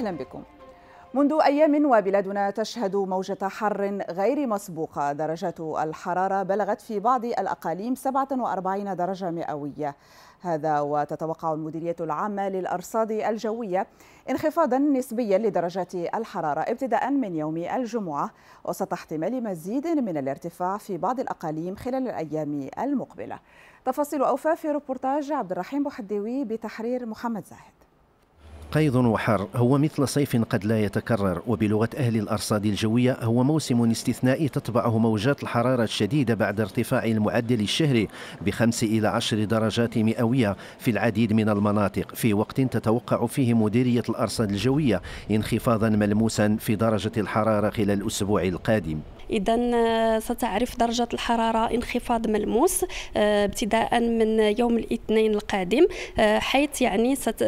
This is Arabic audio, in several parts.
أهلا بكم منذ أيام وبلادنا تشهد موجة حر غير مسبوقة درجة الحرارة بلغت في بعض الأقاليم 47 درجة مئوية هذا وتتوقع المديرية العامة للأرصاد الجوية انخفاضا نسبيا لدرجات الحرارة ابتداء من يوم الجمعة وسط احتمال مزيد من الارتفاع في بعض الأقاليم خلال الأيام المقبلة تفاصيل أوفى في ريبورتاج عبد الرحيم بوحديوي بتحرير محمد زاهد قيض وحر هو مثل صيف قد لا يتكرر وبلغة أهل الأرصاد الجوية هو موسم استثنائي تتبعه موجات الحرارة الشديدة بعد ارتفاع المعدل الشهري بخمس إلى عشر درجات مئوية في العديد من المناطق في وقت تتوقع فيه مديرية الأرصاد الجوية انخفاضا ملموسا في درجة الحرارة خلال الأسبوع القادم اذا آه، ستعرف درجه الحراره انخفاض ملموس آه، ابتداء من يوم الاثنين القادم آه، حيث يعني ست...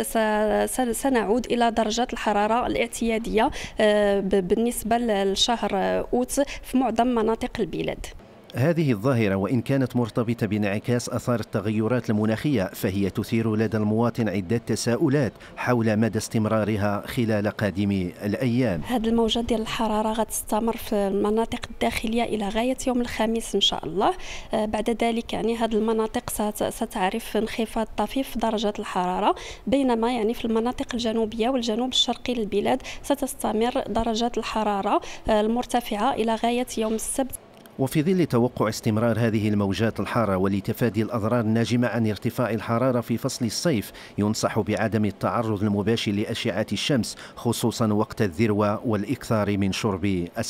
نعود إلى درجات الحرارة الاعتيادية آه، بالنسبة لشهر أوت في معظم مناطق البلاد هذه الظاهرة وإن كانت مرتبطة بانعكاس أثار التغيرات المناخية فهي تثير لدى المواطن عدة تساؤلات حول مدى استمرارها خلال قادم الأيام هذه الموجة ديال الحرارة غتستمر في المناطق الداخلية إلى غاية يوم الخميس إن شاء الله آه، بعد ذلك يعني هذه المناطق ستعرف انخفاض طفيف في درجة الحرارة بينما يعني في المناطق الجنوبية والجنوب الشرقي للبلاد ستستمر درجات الحرارة آه، المرتفعة إلى غاية يوم السبت وفي ظل توقع استمرار هذه الموجات الحارة ولتفادي الأضرار الناجمة عن ارتفاع الحرارة في فصل الصيف ينصح بعدم التعرض المباشر لأشعة الشمس خصوصا وقت الذروة والإكثار من شرب